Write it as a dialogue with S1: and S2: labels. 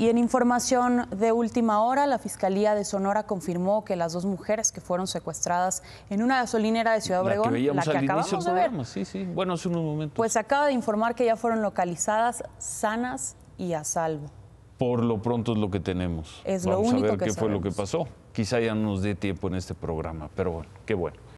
S1: Y en información de última hora, la Fiscalía de Sonora confirmó que las dos mujeres que fueron secuestradas en una gasolinera de Ciudad Obregón, la que, acabamos de ver, bueno, Pues acaba de informar que ya fueron localizadas sanas y a salvo.
S2: Por lo pronto es lo que tenemos. Es lo único a ver qué fue lo que pasó. Quizá ya no nos dé tiempo en este
S3: programa, pero bueno, qué bueno.